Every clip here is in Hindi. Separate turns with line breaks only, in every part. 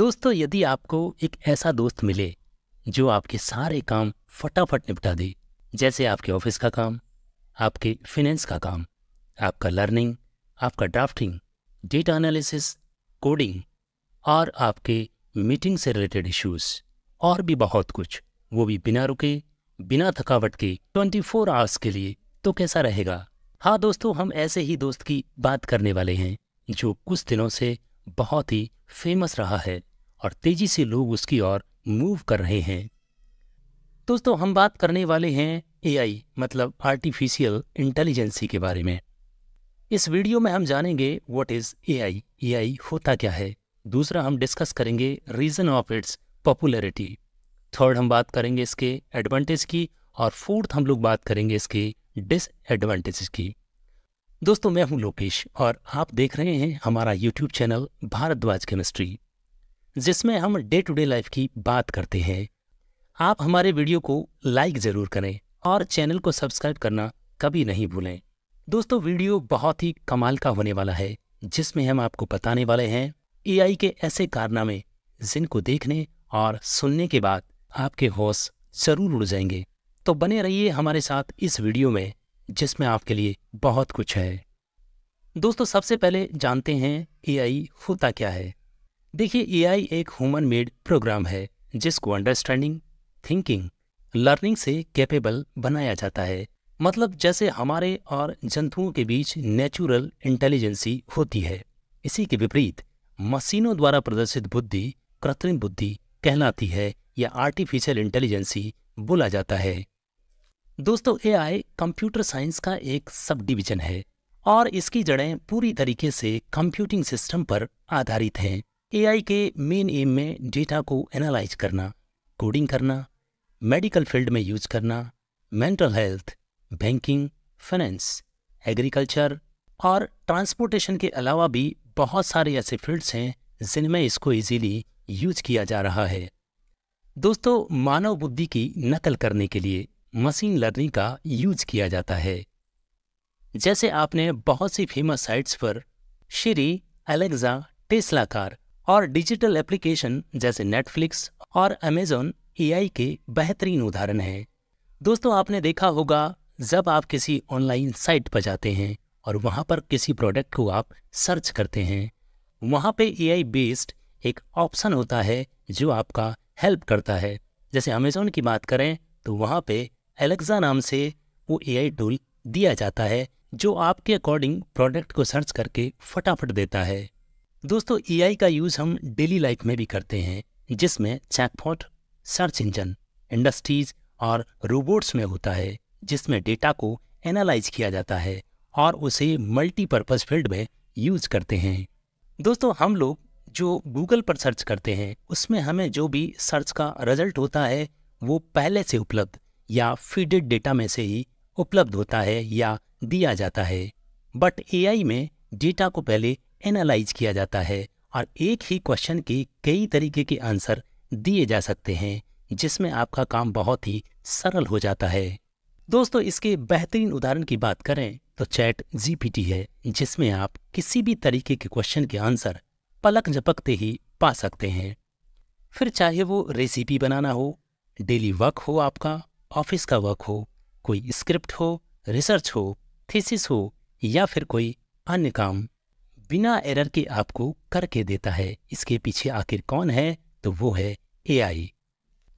दोस्तों यदि आपको एक ऐसा दोस्त मिले जो आपके सारे काम फटाफट निपटा दे जैसे आपके ऑफिस का काम आपके फिनेंस का काम आपका लर्निंग आपका ड्राफ्टिंग डेटा एनालिसिस कोडिंग और आपके मीटिंग से रिलेटेड इश्यूज और भी बहुत कुछ वो भी बिना रुके बिना थकावट के 24 फोर आवर्स के लिए तो कैसा रहेगा हाँ दोस्तों हम ऐसे ही दोस्त की बात करने वाले हैं जो कुछ दिनों से बहुत ही फेमस रहा है और तेजी से लोग उसकी ओर मूव कर रहे हैं दोस्तों हम बात करने वाले हैं एआई मतलब आर्टिफिशियल इंटेलिजेंसी के बारे में इस वीडियो में हम जानेंगे व्हाट इज़ एआई एआई होता क्या है दूसरा हम डिस्कस करेंगे reason of its popularity third हम बात करेंगे इसके एडवांटेज की और फोर्थ हम लोग बात करेंगे इसके डिसएडवांटेज की दोस्तों मैं हूं लोकेश और आप देख रहे हैं हमारा यूट्यूब चैनल भारद्वाज केमिस्ट्री जिसमें हम डे टू डे लाइफ की बात करते हैं आप हमारे वीडियो को लाइक ज़रूर करें और चैनल को सब्सक्राइब करना कभी नहीं भूलें दोस्तों वीडियो बहुत ही कमाल का होने वाला है जिसमें हम आपको बताने वाले हैं ए के ऐसे कारनामे जिनको देखने और सुनने के बाद आपके होश जरूर उड़ जाएंगे तो बने रहिए हमारे साथ इस वीडियो में जिसमें आपके लिए बहुत कुछ है दोस्तों सबसे पहले जानते हैं एआई होता क्या है देखिए एआई एक ह्यूमन मेड प्रोग्राम है जिसको अंडरस्टैंडिंग थिंकिंग लर्निंग से कैपेबल बनाया जाता है मतलब जैसे हमारे और जंतुओं के बीच नेचुरल इंटेलिजेंसी होती है इसी के विपरीत मशीनों द्वारा प्रदर्शित बुद्धि कृत्रिम बुद्धि कहलाती है या आर्टिफिशियल इंटेलिजेंसी बोला जाता है दोस्तों एआई कंप्यूटर साइंस का एक सब डिवीजन है और इसकी जड़ें पूरी तरीके से कंप्यूटिंग सिस्टम पर आधारित हैं एआई के मेन एम में डेटा को एनालाइज करना कोडिंग करना मेडिकल फील्ड में यूज करना mental health banking finance agriculture और ट्रांसपोर्टेशन के अलावा भी बहुत सारे ऐसे फील्ड्स हैं जिनमें इसको इजीली यूज किया जा रहा है दोस्तों मानव बुद्धि की नकल करने के लिए मशीन लर्निंग का यूज किया जाता है जैसे आपने बहुत सी फेमस साइट्स पर श्री एलेक्सा टेस्ला कार और डिजिटल एप्लीकेशन जैसे नेटफ्लिक्स और अमेजोन एआई के बेहतरीन उदाहरण हैं दोस्तों आपने देखा होगा जब आप किसी ऑनलाइन साइट पर जाते हैं और वहां पर किसी प्रोडक्ट को आप सर्च करते हैं वहां पे एआई बेस्ड एक ऑप्शन होता है जो आपका हेल्प करता है जैसे अमेजोन की बात करें तो वहां पे एलेक्सा नाम से वो ए टूल दिया जाता है जो आपके अकॉर्डिंग प्रोडक्ट को सर्च करके फटाफट देता है दोस्तों एआई का यूज़ हम डेली लाइफ में भी करते हैं जिसमें चैकपॉट सर्च इंजन इंडस्ट्रीज और रोबोट्स में होता है जिसमें डेटा को एनालाइज किया जाता है और उसे मल्टीपर्पज़ फील्ड में यूज करते हैं दोस्तों हम लोग जो गूगल पर सर्च करते हैं उसमें हमें जो भी सर्च का रिजल्ट होता है वो पहले से उपलब्ध या फीडेड डेटा में से ही उपलब्ध होता है या दिया जाता है बट एआई में डेटा को पहले एनालाइज किया जाता है और एक ही क्वेश्चन के कई तरीके के आंसर दिए जा सकते हैं जिसमें आपका काम बहुत ही सरल हो जाता है दोस्तों इसके बेहतरीन उदाहरण की बात करें तो चैट जीपीटी है जिसमें आप किसी भी तरीके के क्वेश्चन के आंसर पलक झपकते ही पा सकते हैं फिर चाहे वो रेसिपी बनाना हो डेली वर्क हो आपका ऑफिस का वर्क हो कोई स्क्रिप्ट हो रिसर्च हो थीसिस हो या फिर कोई अन्य काम बिना एरर के आपको करके देता है इसके पीछे आखिर कौन है तो वो है एआई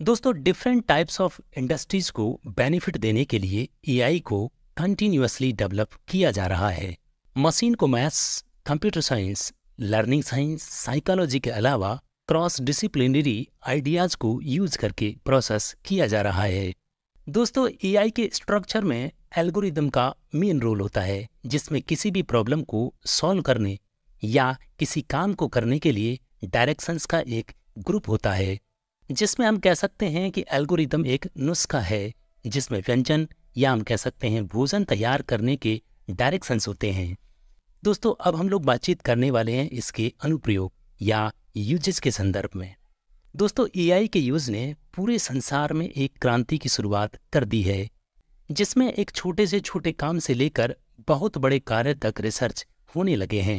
दोस्तों डिफरेंट टाइप्स ऑफ इंडस्ट्रीज को बेनिफिट देने के लिए एआई को कंटिन्यूसली डेवलप किया जा रहा है मशीन को maths computer science learning science psychology के अलावा क्रॉस डिसिप्लिनरी आइडियाज को यूज करके प्रोसेस किया जा रहा है दोस्तों एआई के स्ट्रक्चर में एल्गोरिदम का मेन रोल होता है जिसमें किसी भी प्रॉब्लम को सॉल्व करने या किसी काम को करने के लिए डायरेक्शंस का एक ग्रुप होता है जिसमें हम कह सकते हैं कि एल्गोरिदम एक नुस्खा है जिसमें व्यंजन या हम कह सकते हैं भोजन तैयार करने के डायरेक्शंस होते हैं दोस्तों अब हम लोग बातचीत करने वाले हैं इसके अनुप्रयोग या यूजेस के संदर्भ में दोस्तों एआई के यूज़ ने पूरे संसार में एक क्रांति की शुरुआत कर दी है जिसमें एक छोटे से छोटे काम से लेकर बहुत बड़े कार्य तक रिसर्च होने लगे हैं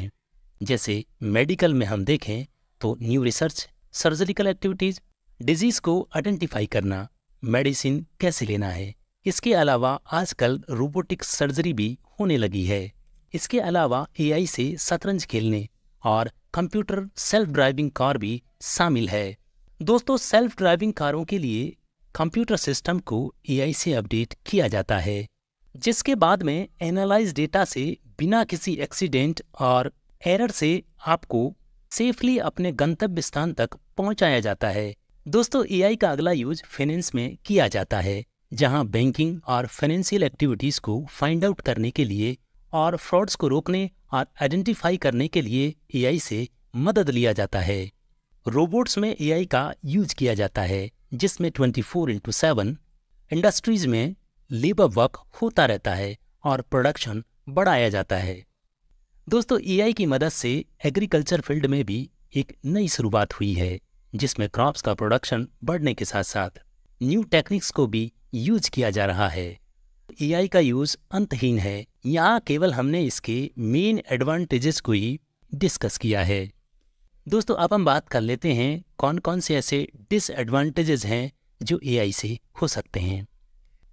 जैसे मेडिकल में हम देखें तो new research surgical activities diseases को आइडेंटिफाई करना मेडिसिन कैसे लेना है इसके अलावा आजकल रोबोटिक सर्जरी भी होने लगी है इसके अलावा एआई से शतरंज खेलने और कंप्यूटर सेल्फ ड्राइविंग कार भी शामिल है दोस्तों सेल्फ ड्राइविंग कारों के लिए कंप्यूटर सिस्टम को एआई से अपडेट किया जाता है जिसके बाद में एनालाइज डेटा से बिना किसी एक्सीडेंट और एरर से आपको सेफली अपने गंतव्य स्थान तक पहुंचाया जाता है दोस्तों एआई का अगला यूज फाइनेंस में किया जाता है जहां बैंकिंग और फाइनेंशियल एक्टिविटीज को फाइंड आउट करने के लिए और फ्रॉड्स को रोकने और आइडेंटिफाई करने के लिए एआई से मदद लिया जाता है रोबोट्स में एआई का यूज किया जाता है जिसमें 24 फोर इंटू सेवन इंडस्ट्रीज में लेबर वर्क होता रहता है और प्रोडक्शन बढ़ाया जाता है दोस्तों एआई की मदद से एग्रीकल्चर फील्ड में भी एक नई शुरुआत हुई है जिसमें क्रॉप्स का प्रोडक्शन बढ़ने के साथ साथ न्यू टेक्निक्स को भी यूज किया जा रहा है एआई का यूज अंतहीन है यहाँ केवल हमने इसके मेन एडवांटेजेस को ही डिस्कस किया है दोस्तों अब हम बात कर लेते हैं कौन कौन से ऐसे डिसएडवांटेजेस हैं जो एआई से हो सकते हैं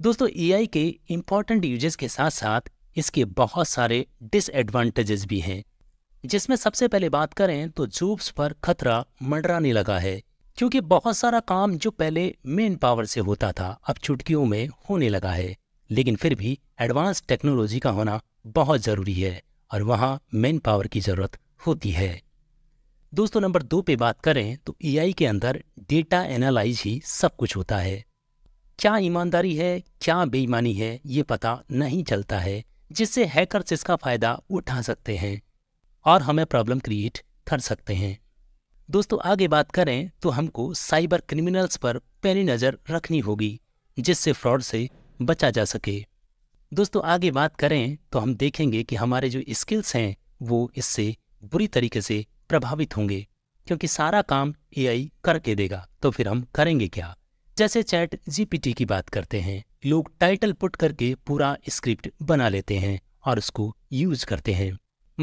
दोस्तों एआई के इम्पॉर्टेंट यूजेस के साथ साथ इसके बहुत सारे डिसएडवांटेजेस भी हैं जिसमें सबसे पहले बात करें तो जूब्स पर खतरा मंडराने लगा है क्योंकि बहुत सारा काम जो पहले मेन पावर से होता था अब चुटकियों में होने लगा है लेकिन फिर भी एडवांस टेक्नोलॉजी का होना बहुत ज़रूरी है और वहाँ मैन पावर की ज़रूरत होती है दोस्तों नंबर दो पे बात करें तो एआई के अंदर डेटा एनालाइज ही सब कुछ होता है क्या ईमानदारी है क्या बेईमानी है ये पता नहीं चलता है जिससे हैकर इसका फ़ायदा उठा सकते हैं और हमें प्रॉब्लम क्रिएट कर सकते हैं दोस्तों आगे बात करें तो हमको साइबर क्रिमिनल्स पर पहली नज़र रखनी होगी जिससे फ्रॉड से बचा जा सके दोस्तों आगे बात करें तो हम देखेंगे कि हमारे जो स्किल्स हैं वो इससे बुरी तरीके से प्रभावित होंगे क्योंकि सारा काम एआई करके देगा तो फिर हम करेंगे क्या जैसे चैट जीपीटी की बात करते हैं लोग टाइटल पुट करके पूरा स्क्रिप्ट बना लेते हैं और उसको यूज करते हैं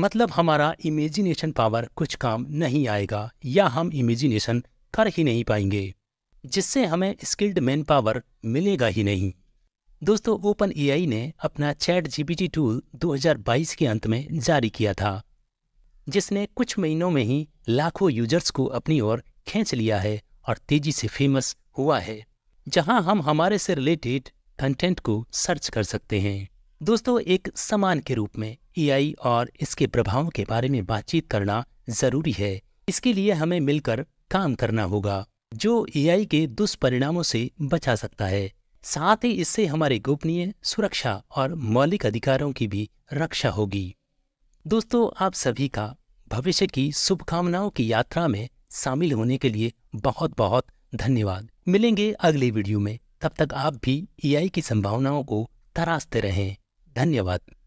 मतलब हमारा इमेजिनेशन पावर कुछ काम नहीं आएगा या हम इमेजिनेशन कर ही नहीं पाएंगे जिससे हमें स्किल्ड मैन पावर मिलेगा ही नहीं दोस्तों ओपन एआई ने अपना चैट जीपीटी टूल 2022 के अंत में जारी किया था जिसने कुछ महीनों में ही लाखों यूजर्स को अपनी ओर खींच लिया है और तेजी से फेमस हुआ है जहां हम हमारे से रिलेटेड कंटेंट को सर्च कर सकते हैं दोस्तों एक समान के रूप में एआई और इसके प्रभावों के बारे में बातचीत करना जरूरी है इसके लिए हमें मिलकर काम करना होगा जो एआई के दुष्परिणामों से बचा सकता है साथ ही इससे हमारे गोपनीय सुरक्षा और मौलिक अधिकारों की भी रक्षा होगी दोस्तों आप सभी का भविष्य की शुभकामनाओं की यात्रा में शामिल होने के लिए बहुत बहुत धन्यवाद मिलेंगे अगले वीडियो में तब तक आप भी ए की संभावनाओं को तराशते रहें धन्यवाद